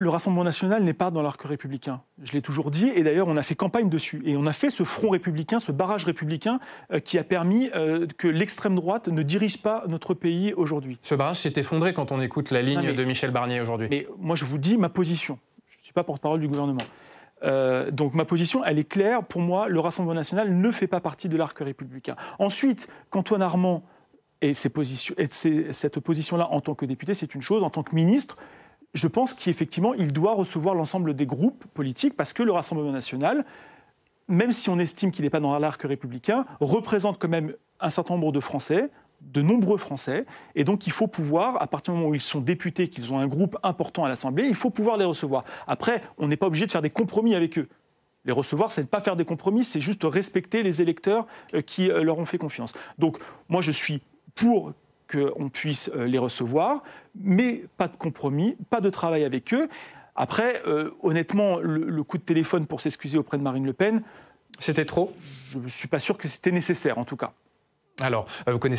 Le Rassemblement national n'est pas dans l'arc républicain. Je l'ai toujours dit, et d'ailleurs on a fait campagne dessus. Et on a fait ce front républicain, ce barrage républicain euh, qui a permis euh, que l'extrême droite ne dirige pas notre pays aujourd'hui. Ce barrage s'est effondré quand on écoute la ligne de Michel Barnier aujourd'hui. Mais moi je vous dis ma position. Je ne suis pas porte-parole du gouvernement. Euh, donc ma position, elle est claire. Pour moi, le Rassemblement national ne fait pas partie de l'arc républicain. Ensuite, qu'Antoine Armand et, cette position-là en tant que député, c'est une chose. En tant que ministre, je pense qu'effectivement, il doit recevoir l'ensemble des groupes politiques parce que le Rassemblement national, même si on estime qu'il n'est pas dans l'arc républicain, représente quand même un certain nombre de Français, de nombreux Français, et donc il faut pouvoir, à partir du moment où ils sont députés, qu'ils ont un groupe important à l'Assemblée, il faut pouvoir les recevoir. Après, on n'est pas obligé de faire des compromis avec eux. Les recevoir, c'est ne pas faire des compromis, c'est juste respecter les électeurs euh, qui euh, leur ont fait confiance. Donc moi, je suis pour qu'on puisse euh, les recevoir, mais pas de compromis, pas de travail avec eux. Après, euh, honnêtement, le, le, coup de téléphone pour s'excuser auprès de Marine Le Pen, c'était trop Je ne suis pas sûr que c'était nécessaire, en tout cas. Alors, euh, vous connaissez